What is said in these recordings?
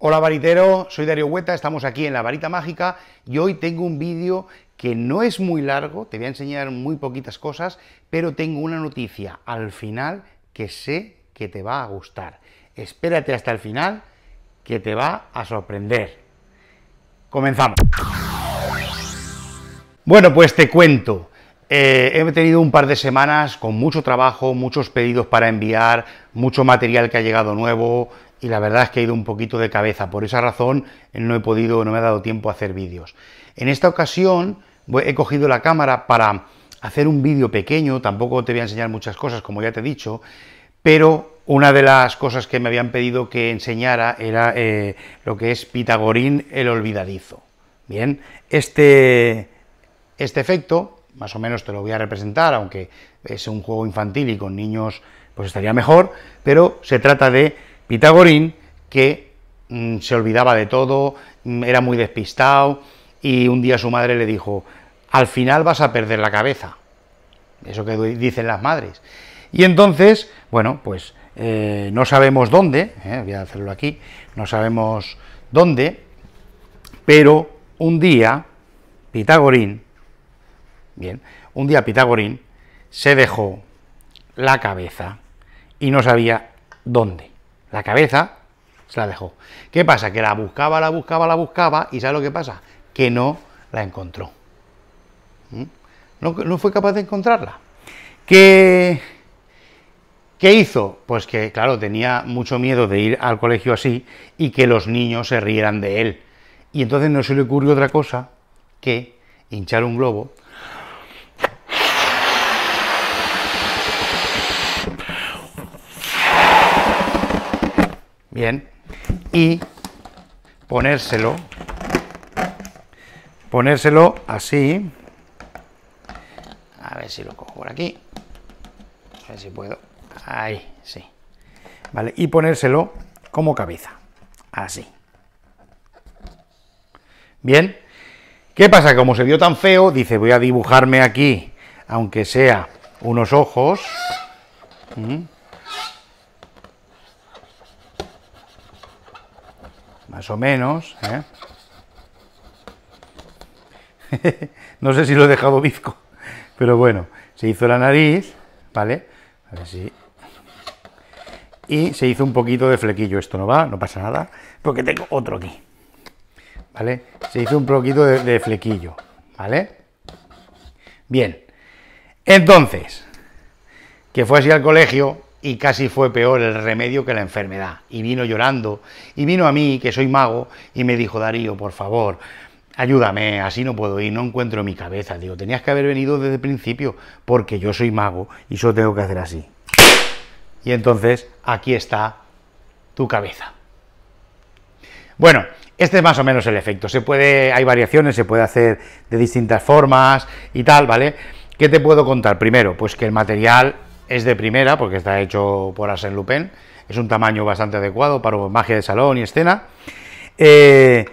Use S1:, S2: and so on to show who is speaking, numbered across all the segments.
S1: Hola varitero, soy Dario Hueta, estamos aquí en La Varita Mágica y hoy tengo un vídeo que no es muy largo, te voy a enseñar muy poquitas cosas, pero tengo una noticia al final que sé que te va a gustar. Espérate hasta el final que te va a sorprender. Comenzamos. Bueno, pues te cuento. Eh, he tenido un par de semanas con mucho trabajo, muchos pedidos para enviar, mucho material que ha llegado nuevo, y la verdad es que he ido un poquito de cabeza, por esa razón no he podido, no me ha dado tiempo a hacer vídeos. En esta ocasión he cogido la cámara para hacer un vídeo pequeño, tampoco te voy a enseñar muchas cosas, como ya te he dicho, pero una de las cosas que me habían pedido que enseñara era eh, lo que es Pitagorín el olvidadizo. Bien, este, este efecto, más o menos te lo voy a representar, aunque es un juego infantil y con niños pues estaría mejor, pero se trata de Pitagorín que mm, se olvidaba de todo, mm, era muy despistado y un día su madre le dijo, al final vas a perder la cabeza. Eso que dicen las madres. Y entonces, bueno, pues eh, no sabemos dónde, eh, voy a hacerlo aquí, no sabemos dónde, pero un día Pitagorín, bien, un día Pitagorín se dejó la cabeza y no sabía dónde. La cabeza se la dejó. ¿Qué pasa? Que la buscaba, la buscaba, la buscaba y ¿sabe lo que pasa? Que no la encontró. ¿Mm? No, no, fue capaz de encontrarla. ¿Qué, ¿Qué hizo? Pues que, claro, tenía mucho miedo de ir al colegio así y que los niños se rieran de él. Y entonces no se le ocurrió otra cosa que hinchar un globo bien, y ponérselo, ponérselo así, a ver si lo cojo por aquí, a ver si puedo, ahí, sí, vale, y ponérselo como cabeza, así. Bien, ¿qué pasa? Como se vio tan feo, dice, voy a dibujarme aquí, aunque sea unos ojos, mm. más o menos. ¿eh? no sé si lo he dejado bizco, pero bueno, se hizo la nariz, ¿vale? A ver si... Y se hizo un poquito de flequillo, esto no va, no pasa nada, porque tengo otro aquí, ¿vale? Se hizo un poquito de, de flequillo, ¿vale? Bien, entonces, que fue así al colegio, y casi fue peor el remedio que la enfermedad. Y vino llorando, y vino a mí, que soy mago, y me dijo, Darío, por favor, ayúdame, así no puedo ir, no encuentro mi cabeza. Digo, tenías que haber venido desde el principio, porque yo soy mago y solo tengo que hacer así. Y entonces, aquí está tu cabeza. Bueno, este es más o menos el efecto. Se puede, hay variaciones, se puede hacer de distintas formas y tal, ¿vale? ¿Qué te puedo contar? Primero, pues que el material es de primera porque está hecho por Arsène Lupin. Es un tamaño bastante adecuado para magia de salón y escena. Eh,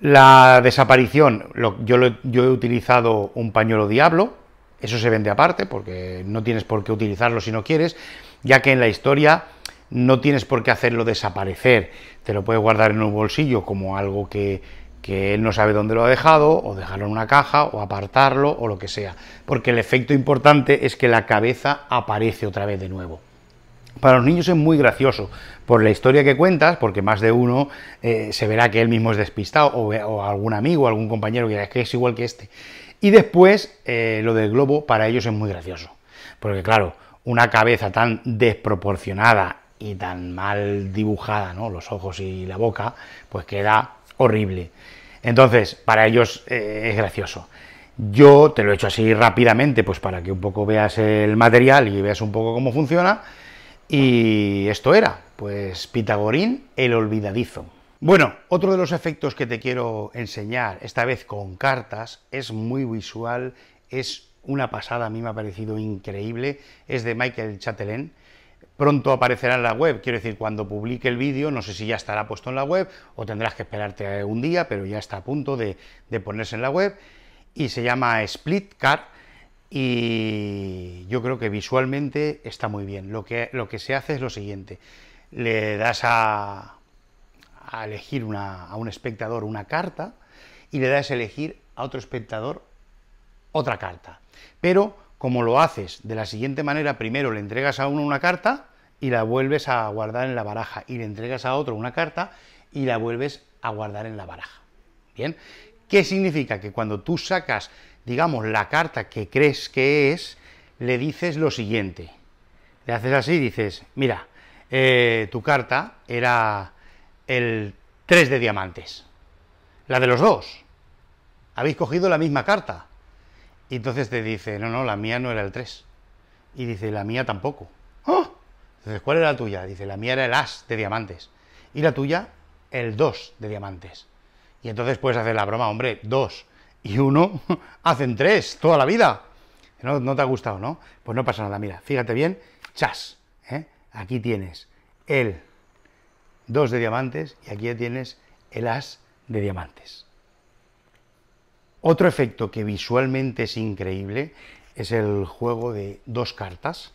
S1: la desaparición, yo, yo he utilizado un pañuelo diablo. Eso se vende aparte porque no tienes por qué utilizarlo si no quieres, ya que en la historia no tienes por qué hacerlo desaparecer. Te lo puedes guardar en un bolsillo como algo que que él no sabe dónde lo ha dejado, o dejarlo en una caja, o apartarlo, o lo que sea. Porque el efecto importante es que la cabeza aparece otra vez de nuevo. Para los niños es muy gracioso por la historia que cuentas, porque más de uno eh, se verá que él mismo es despistado, o, algún amigo, algún compañero que, que es igual que este. Y después, eh, lo del globo para ellos es muy gracioso, porque claro, una cabeza tan desproporcionada y tan mal dibujada, ¿no? Los ojos y la boca, pues queda horrible. Entonces, para ellos eh, es gracioso. Yo te lo he hecho así rápidamente, pues para que un poco veas el material y veas un poco cómo funciona. Y esto era, pues Pitagorín el olvidadizo. Bueno, otro de los efectos que te quiero enseñar, esta vez con cartas, es muy visual, es una pasada, a mí me ha parecido increíble, es de Michael Chatelain pronto aparecerá en la web, quiero decir, cuando publique el vídeo, no sé si ya estará puesto en la web o tendrás que esperarte un día, pero ya está a punto de, ponerse en la web, y se llama Split Card y yo creo que visualmente está muy bien. Lo que, lo que se hace es lo siguiente, le das a, elegir a un espectador una carta y le das a elegir a otro espectador otra carta, pero como lo haces de la siguiente manera, primero le entregas a uno una carta y la vuelves a guardar en la baraja, y le entregas a otro una carta y la vuelves a guardar en la baraja. ¿Bien? ¿Qué significa? Que cuando tú sacas, digamos, la carta que crees que es, le dices lo siguiente. Le haces así, dices, mira, eh, tu carta era el 3 de diamantes, la de los dos. Habéis cogido la misma carta, y entonces te dice, no, no, la mía no era el 3. Y dice, la mía tampoco. ¡Ah! Entonces, ¿cuál era la tuya? Dice, la mía era el as de diamantes. Y la tuya, el 2 de diamantes. Y entonces puedes hacer la broma, hombre, 2 y 1 hacen 3 toda la vida. No, te ha gustado, ¿no? Pues no pasa nada, mira, fíjate bien, chas. ¿eh? Aquí tienes el 2 de diamantes y aquí tienes el as de diamantes. Otro efecto que visualmente es increíble es el juego de dos cartas.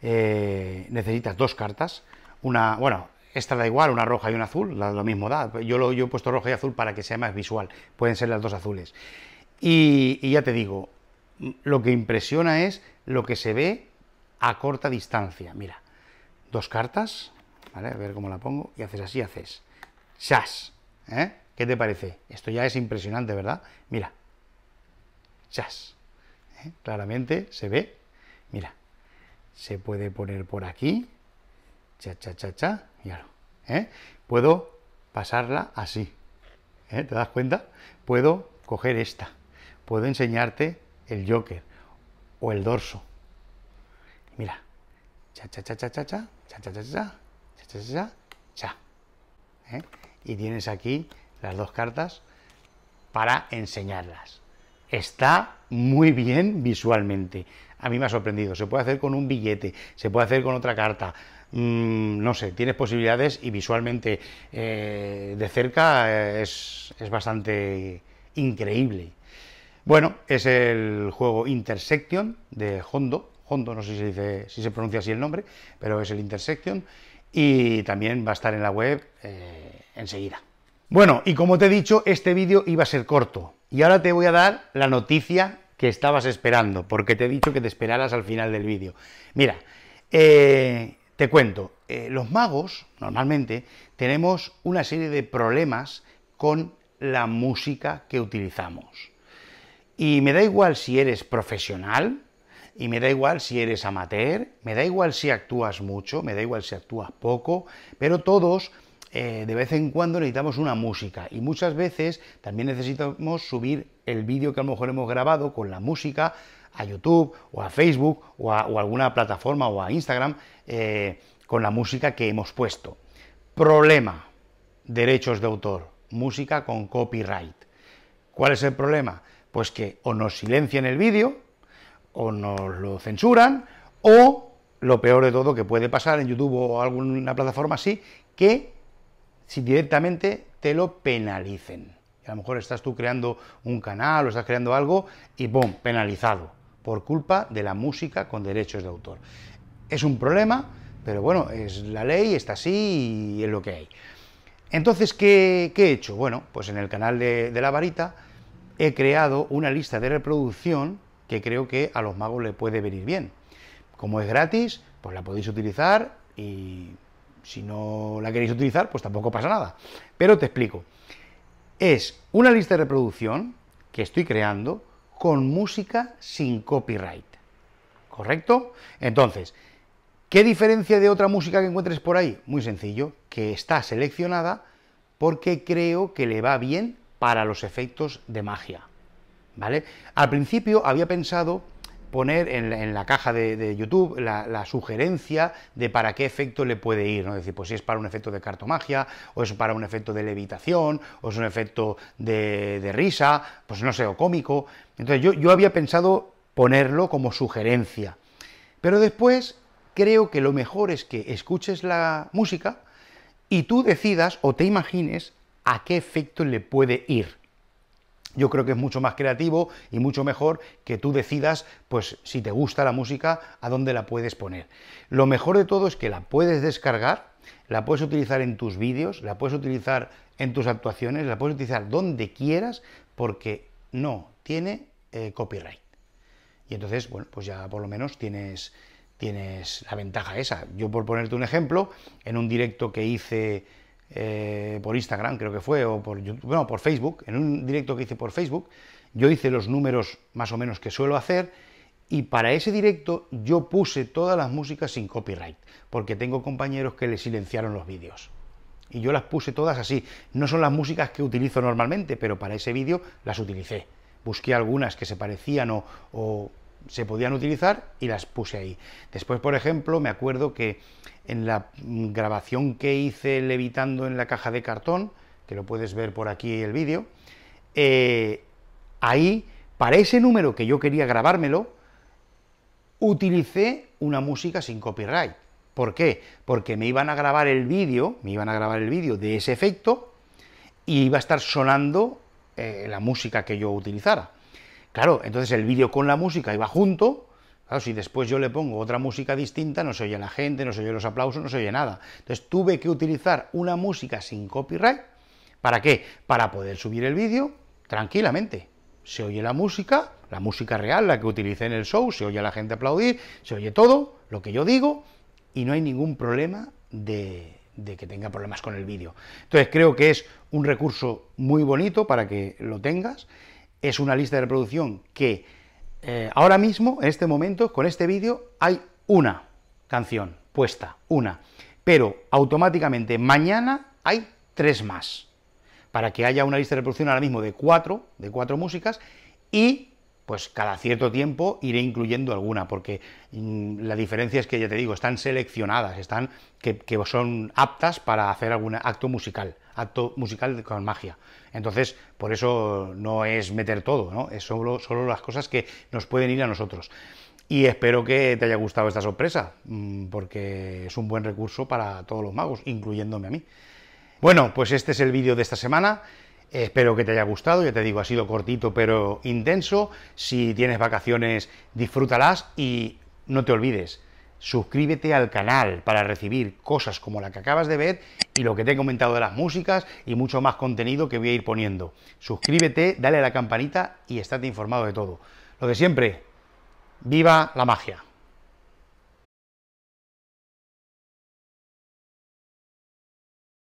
S1: Eh, necesitas dos cartas, una, bueno, esta da igual, una roja y una azul, lo mismo da. Yo, lo, he puesto roja y azul para que sea más visual, pueden ser las dos azules. Y, ya te digo, lo que impresiona es lo que se ve a corta distancia. Mira, dos cartas, ¿vale? A ver cómo la pongo, y haces así, haces. ¡Sas! ¿eh? ¿Qué te parece? Esto ya es impresionante, ¿verdad? Mira, chas. ¿Eh? Claramente se ve, mira, se puede poner por aquí, cha, cha, cha, cha, ¿eh? Puedo pasarla así, ¿eh? ¿te das cuenta? Puedo coger esta, puedo enseñarte el joker o el dorso. Mira, cha, cha, cha, cha, cha, cha, cha, cha, cha, cha, cha, cha, cha, Y tienes aquí las dos cartas para enseñarlas está muy bien visualmente. A mí me ha sorprendido. Se puede hacer con un billete, se puede hacer con otra carta. Mm, no sé, tienes posibilidades y visualmente eh, de cerca eh, es, bastante increíble. Bueno, es el juego Intersection de Hondo. Hondo, no sé si se, pronuncia así el nombre, pero es el Intersection. Y también va a estar en la web eh, enseguida. Bueno, y como te he dicho, este vídeo iba a ser corto, y ahora te voy a dar la noticia que estabas esperando, porque te he dicho que te esperaras al final del vídeo. Mira, eh, te cuento, eh, los magos normalmente tenemos una serie de problemas con la música que utilizamos. Y me da igual si eres profesional, y me da igual si eres amateur, me da igual si actúas mucho, me da igual si actúas poco, pero todos eh, de vez en cuando necesitamos una música y muchas veces también necesitamos subir el vídeo que a lo mejor hemos grabado con la música a YouTube o a Facebook o a alguna plataforma o a Instagram eh, con la música que hemos puesto. Problema, derechos de autor, música con copyright. ¿Cuál es el problema? Pues que o nos silencian el vídeo, o nos lo censuran, o lo peor de todo que puede pasar en YouTube o alguna plataforma así, que si directamente te lo penalicen. A lo mejor estás tú creando un canal o estás creando algo y ¡pum!, penalizado por culpa de la música con derechos de autor. Es un problema, pero bueno, es la ley, está así y es lo que hay. Entonces, ¿qué, qué he hecho? Bueno, pues en el canal de, de, La Varita he creado una lista de reproducción que creo que a los magos le puede venir bien. Como es gratis, pues la podéis utilizar y si no la queréis utilizar, pues tampoco pasa nada. Pero te explico. Es una lista de reproducción que estoy creando con música sin copyright. ¿Correcto? Entonces, ¿qué diferencia de otra música que encuentres por ahí? Muy sencillo, que está seleccionada porque creo que le va bien para los efectos de magia. ¿Vale? Al principio había pensado poner en la, caja de, YouTube la, sugerencia de para qué efecto le puede ir, ¿no? Es decir, pues si es para un efecto de cartomagia, o es para un efecto de levitación, o es un efecto de, risa, pues no sé, o cómico. Entonces yo había pensado ponerlo como sugerencia. Pero después creo que lo mejor es que escuches la música y tú decidas o te imagines a qué efecto le puede ir yo creo que es mucho más creativo y mucho mejor que tú decidas, pues si te gusta la música, a dónde la puedes poner. Lo mejor de todo es que la puedes descargar, la puedes utilizar en tus vídeos, la puedes utilizar en tus actuaciones, la puedes utilizar donde quieras, porque no tiene eh, copyright. Y entonces, bueno, pues ya por lo menos tienes, tienes la ventaja esa. Yo por ponerte un ejemplo, en un directo que hice eh, por Instagram creo que fue, o por YouTube, bueno, por Facebook, en un directo que hice por Facebook, yo hice los números más o menos que suelo hacer, y para ese directo yo puse todas las músicas sin copyright, porque tengo compañeros que le silenciaron los vídeos. Y yo las puse todas así. No son las músicas que utilizo normalmente, pero para ese vídeo las utilicé. Busqué algunas que se parecían o, o se podían utilizar y las puse ahí. Después, por ejemplo, me acuerdo que en la grabación que hice levitando en la caja de cartón, que lo puedes ver por aquí el vídeo, eh, ahí, para ese número que yo quería grabármelo, utilicé una música sin copyright. ¿Por qué? Porque me iban a grabar el vídeo, me iban a grabar el vídeo de ese efecto y iba a estar sonando eh, la música que yo utilizara. Claro, entonces el vídeo con la música iba junto. Claro, si después yo le pongo otra música distinta, no se oye la gente, no se oye los aplausos, no se oye nada. Entonces tuve que utilizar una música sin copyright. ¿Para qué? Para poder subir el vídeo tranquilamente. Se oye la música, la música real, la que utilicé en el show, se oye a la gente aplaudir, se oye todo, lo que yo digo, y no hay ningún problema de, de que tenga problemas con el vídeo. Entonces creo que es un recurso muy bonito para que lo tengas es una lista de reproducción que eh, ahora mismo, en este momento, con este vídeo, hay una canción puesta, una. Pero automáticamente mañana hay tres más, para que haya una lista de reproducción ahora mismo de cuatro, de cuatro músicas, y pues cada cierto tiempo iré incluyendo alguna, porque mm, la diferencia es que, ya te digo, están seleccionadas, están que, son aptas para hacer algún acto musical, acto musical con magia. Entonces, por eso no es meter todo, ¿no? es solo, solo las cosas que nos pueden ir a nosotros. Y espero que te haya gustado esta sorpresa, mm, porque es un buen recurso para todos los magos, incluyéndome a mí. Bueno, pues este es el vídeo de esta semana. Espero que te haya gustado, ya te digo, ha sido cortito pero intenso. Si tienes vacaciones, disfrútalas y no te olvides, suscríbete al canal para recibir cosas como la que acabas de ver y lo que te he comentado de las músicas y mucho más contenido que voy a ir poniendo. Suscríbete, dale a la campanita y estate informado de todo. Lo de siempre, viva la magia.